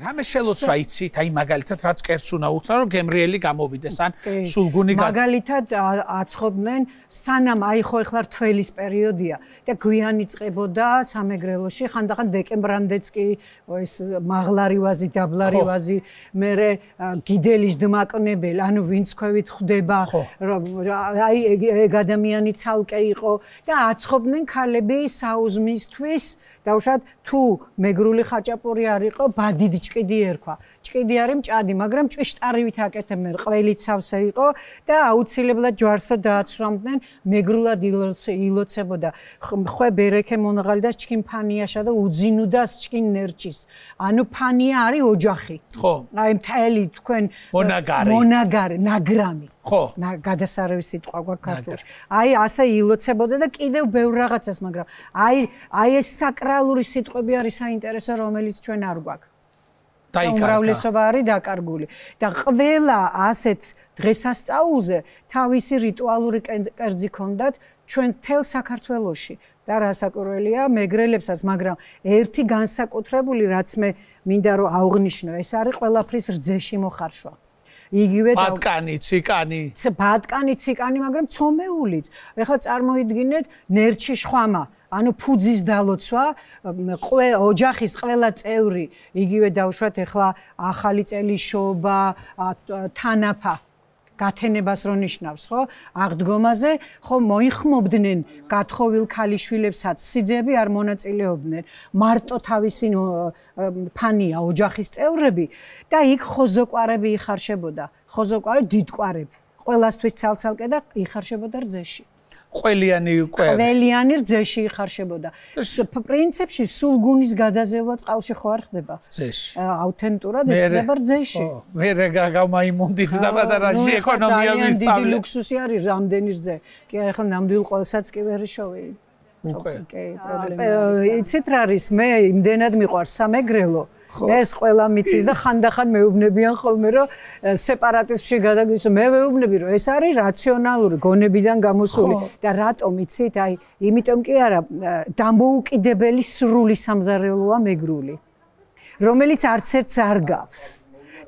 რამე შელოცვა იცით, აი მაგალითად რაც კერც უნდა უთან რომ გემრიელი გამოვიდეს ან სულგუნი მაგალითად აცხობდნენ სანამ აი ხო ეხლა რთველის პერიოდია და გვიანი წყებოდა სამეგრელოში ხანდახან დეკემბრანდეც კი ეს მაღლარი ვაზი დაბლარი ვაზი მე რე გიდელის დმაკნებელ ანუ ვინც ქვევით ხდება რომ აი ეგ ადამიანი ცალკე იყო და აცხობდნენ ქალები საუზმისთვის და უშად თუ მეგრული ხაჭაპური არ იყო ბადიდჭ ჭკიდი ერქვა. ჭკიდი არის მჭადი, მაგრამ ჭვიშტარივით აკეთებდნენ, ყველით სავსე იყო და აუცილებლად ჯვარსა დააცრომდნენ, მეგრულად ილოცებოდა. ხვე ბერეკე მონღალი და ჩკინ ფანიაშა და უძინუდას ჩკინ ნერჩის. ანუ ფანია არის ოჯახი. ხო. აი მთელი თქვენ მონაგარი. მონაგარი, ნაგრამი. ხო. და გადასარევი სიტყვა გვაქვს ქართულში. აი ასე ილოცებოდა და კიდევ ბევრ რაღაცას, მაგრამ აი აი ეს საკრალური სიტყვები არის საინტერესო, რომელიც ჩვენ არ გვაქვს. დაიკარგა. უმრავლესობა არის დაკარგული და ყველა ასეთ დღესასწაულზე თავისი რიტუალური კერძი ქონდათ ჩვენ თელ საქართველოში და რასაკვირველია მეგრელებსაც მაგრამ ერთი განსაკუთრებული რაც მე მინდა რომ აღვნიშნო ეს არის ყველაფრის რძეში მოხარშვა. იგივე ბატკანი, ციკანი. ბატკანი, ციკანი, მაგრამ ცომეულიც. ეხლა წარმოიდგინეთ ნერჩი შხვამა. ანუ ფუძის დალოცვა ყო ოჯახის ყველა წევრი იგივე დაუშვათ ეხლა ახალი წელი შობა თანაფა გათენებას რო ნიშნავს, ხო? აღდგომაზე, ხო, მოიხმობდნენ გათხოვილ ქალიშვილებსაც, სიძები არ მონაწილეობდნენ. მარტო თავისი ფანია ოჯახის წევრები და იქ ხოზოყარები იხარშებოდა. ხოზოყარები დიდყარები. ყოველასთვის ცალცალკე და იხარშებოდა რძეში. ყველიანი უკვე ყველიანი რძეში იხარშებოდა. პრინციპში სულ გუნის გადაზევა წყალში ხო არ ხდება? რძეში. აუთენტურად ეს ხდება რძეში. ხო, მე რა გამაიმუნდით და პატარაში ეკონომია ვისწავლე. ძალიან დიდი ლუქსუსი არის რამდენი რძე. კი, ახლა ნამდვილ ყოველსაც კი ვერ შოვი. უკვე. კი, პრობლემა არის. იცით რა არის? მე იმდენად მიყვარს სამეგრელო. ეს ყველა მიცის და ხანდახან მეუბნებიან ხოლმე რომ სეპარატისტში გადაგვის მე მეუბნები რომ ეს არის რაციონალური გონებიდან გამოსული და რატომ იცით აი იმიტომ კი არა დამოუკიდებელი სრული სამზარეულოა მეგრული რომელიც არც ერთს არ გავს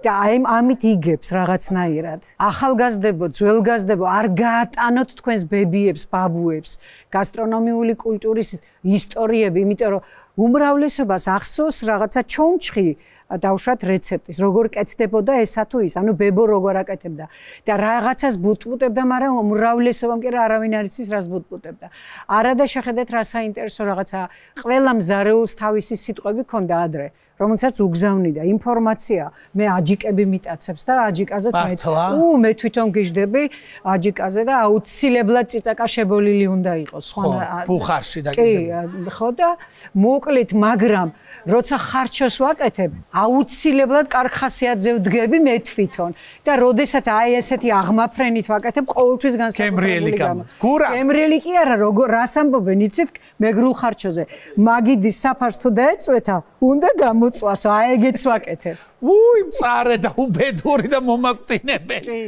და აი ამით იგებს რაღაცნაირად. ახალგაზრდებო, ძველგაზრდებო, არ გაატანოთ თქვენს ბებიებს, ბაბუებს, გასტრონომიული კულტურის ისტორიები, იმიტომ რომ უმრავლესობას ახსოვს რაღაცა ჩონჩხი დავშვათ რეცეპტის, როგორ კეთდებოდა ესა თუ ის, ანუ ბებო როგორ აკეთებდა და რაღაცას ბუტბუტებდა, მაგრამ უმრავლესობამ კი რა არავინ არ იცის რას ბუტბუტებდა. არადა შეხედეთ რა საინტერესო რაღაცა. ყველა მზარეულს თავისი სიტყვები ქონდა ადრე. რომელსაც უგზავნიდა ინფორმაცია მე აჯიკები მიტაცებს და აჯიკაზე მე უ მე თვითონ გიждები აჯიკაზე და აუცილებლად ციცაკა შებოლილი უნდა იყოს სხვა ფუხარში და კიდე კი ხო და მოკლით მაგრამ როცა ხარჩოს ვაკეთებ აუცილებლად კარხასიაძე ვდგები მე თვითონ და როდესაც აი ესეთი აღმაფრენით ვაკეთებ ყოველთვის განსაკუთრებული გამა გემრიელი კი არა როგორ რას ამბობენ იცით მეგრულ ხარჩოზე მაგიდის საფარს თუ დაეწვეთა უნდა გამო მოწვასო, აეგეც ვაკეთებ. უი, მწარე და უბედური და მომაკვდინებელი.